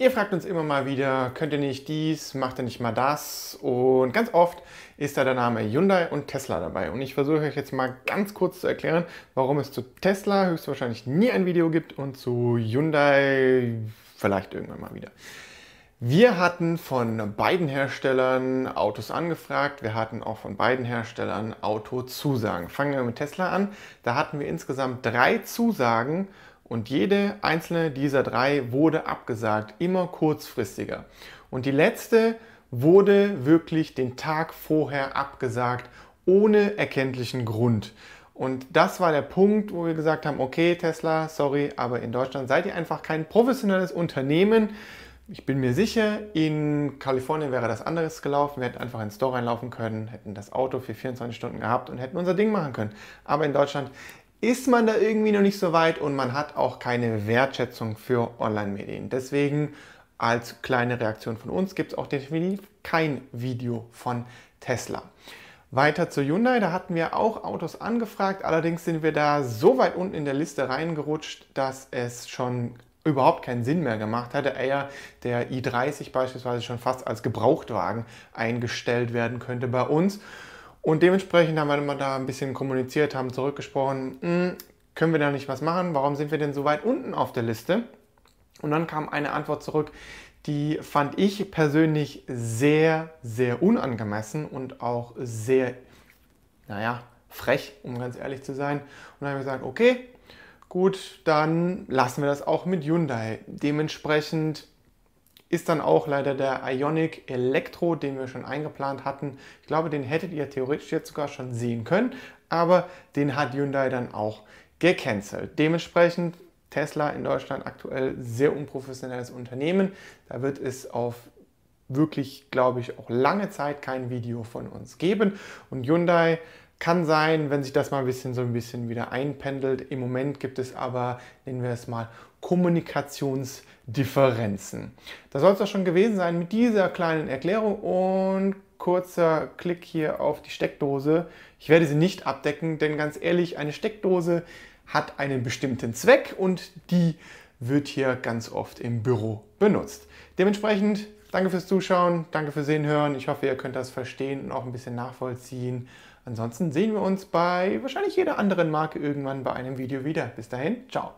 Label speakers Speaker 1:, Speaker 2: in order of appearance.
Speaker 1: Ihr fragt uns immer mal wieder, könnt ihr nicht dies, macht ihr nicht mal das? Und ganz oft ist da der Name Hyundai und Tesla dabei. Und ich versuche euch jetzt mal ganz kurz zu erklären, warum es zu Tesla höchstwahrscheinlich nie ein Video gibt und zu Hyundai vielleicht irgendwann mal wieder. Wir hatten von beiden Herstellern Autos angefragt, wir hatten auch von beiden Herstellern Autozusagen. Fangen wir mit Tesla an. Da hatten wir insgesamt drei Zusagen und jede einzelne dieser drei wurde abgesagt, immer kurzfristiger. Und die letzte wurde wirklich den Tag vorher abgesagt, ohne erkenntlichen Grund. Und das war der Punkt, wo wir gesagt haben, okay, Tesla, sorry, aber in Deutschland seid ihr einfach kein professionelles Unternehmen. Ich bin mir sicher, in Kalifornien wäre das anderes gelaufen. Wir hätten einfach ins Store reinlaufen können, hätten das Auto für 24 Stunden gehabt und hätten unser Ding machen können. Aber in Deutschland ist man da irgendwie noch nicht so weit und man hat auch keine Wertschätzung für Online-Medien. Deswegen als kleine Reaktion von uns gibt es auch definitiv kein Video von Tesla. Weiter zu Hyundai, da hatten wir auch Autos angefragt, allerdings sind wir da so weit unten in der Liste reingerutscht, dass es schon überhaupt keinen Sinn mehr gemacht hatte, eher der i30 beispielsweise schon fast als Gebrauchtwagen eingestellt werden könnte bei uns. Und dementsprechend haben wir immer da ein bisschen kommuniziert, haben zurückgesprochen, hm, können wir da nicht was machen, warum sind wir denn so weit unten auf der Liste? Und dann kam eine Antwort zurück, die fand ich persönlich sehr, sehr unangemessen und auch sehr, naja, frech, um ganz ehrlich zu sein. Und dann habe ich gesagt, okay, gut, dann lassen wir das auch mit Hyundai. Dementsprechend ist dann auch leider der Ionic Electro, den wir schon eingeplant hatten. Ich glaube, den hättet ihr theoretisch jetzt sogar schon sehen können, aber den hat Hyundai dann auch gecancelt. Dementsprechend Tesla in Deutschland aktuell sehr unprofessionelles Unternehmen. Da wird es auf wirklich, glaube ich, auch lange Zeit kein Video von uns geben. Und Hyundai kann sein, wenn sich das mal ein bisschen so ein bisschen wieder einpendelt. Im Moment gibt es aber, nennen wir es mal, Kommunikationsdifferenzen. Das soll es auch schon gewesen sein mit dieser kleinen Erklärung und kurzer Klick hier auf die Steckdose. Ich werde sie nicht abdecken, denn ganz ehrlich, eine Steckdose hat einen bestimmten Zweck und die wird hier ganz oft im Büro benutzt. Dementsprechend danke fürs Zuschauen, danke fürs Sehen, Hören. Ich hoffe, ihr könnt das verstehen und auch ein bisschen nachvollziehen. Ansonsten sehen wir uns bei wahrscheinlich jeder anderen Marke irgendwann bei einem Video wieder. Bis dahin, ciao.